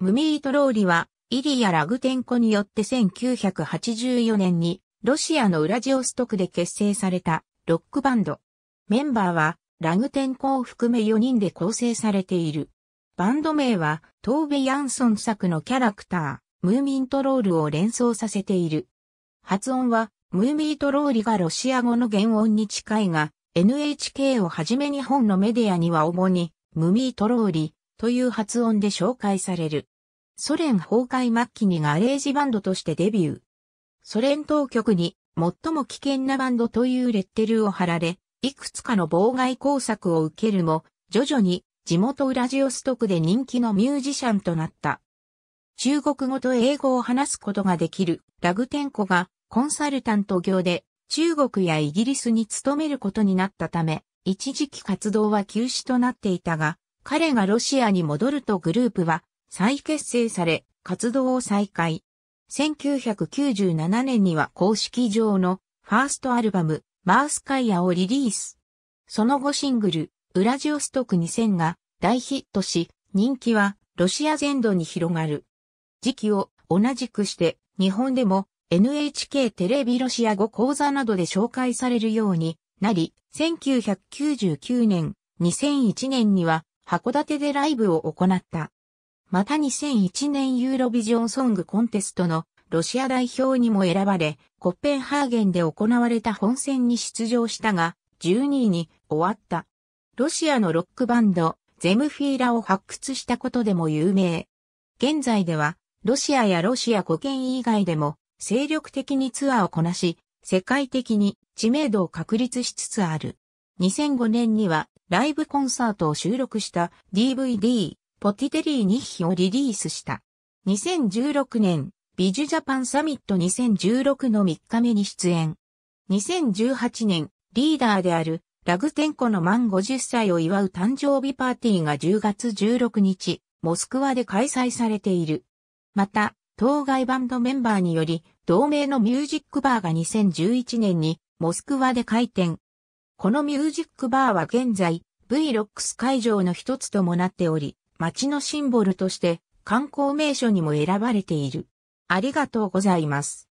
ムミートローリは、イリア・ラグテンコによって1984年に、ロシアのウラジオストクで結成された、ロックバンド。メンバーは、ラグテンコを含め4人で構成されている。バンド名は、トーベ・ヤンソン作のキャラクター、ムーミントロールを連想させている。発音は、ムーミートローリがロシア語の原音に近いが、NHK をはじめ日本のメディアには主に、ムミートローリ、という発音で紹介される。ソ連崩壊末期にガレージバンドとしてデビュー。ソ連当局に最も危険なバンドというレッテルを貼られ、いくつかの妨害工作を受けるも、徐々に地元ウラジオストクで人気のミュージシャンとなった。中国語と英語を話すことができるラグテンコがコンサルタント業で中国やイギリスに勤めることになったため、一時期活動は休止となっていたが、彼がロシアに戻るとグループは再結成され、活動を再開。1997年には公式上のファーストアルバム、マースカイアをリリース。その後シングル、ウラジオストク2000が大ヒットし、人気はロシア全土に広がる。時期を同じくして日本でも NHK テレビロシア語講座などで紹介されるようになり、1999年、2001年には函館でライブを行った。また2001年ユーロビジョンソングコンテストのロシア代表にも選ばれ、コッペンハーゲンで行われた本戦に出場したが、12位に終わった。ロシアのロックバンド、ゼムフィーラを発掘したことでも有名。現在では、ロシアやロシア古典以外でも、精力的にツアーをこなし、世界的に知名度を確立しつつある。2005年には、ライブコンサートを収録した DVD ポティテリー日記をリリースした。2016年ビジュジャパンサミット2016の3日目に出演。2018年リーダーであるラグテンコの満50歳を祝う誕生日パーティーが10月16日、モスクワで開催されている。また、当該バンドメンバーにより、同名のミュージックバーが2011年にモスクワで開店。このミュージックバーは現在 v r o c 会場の一つともなっており、街のシンボルとして観光名所にも選ばれている。ありがとうございます。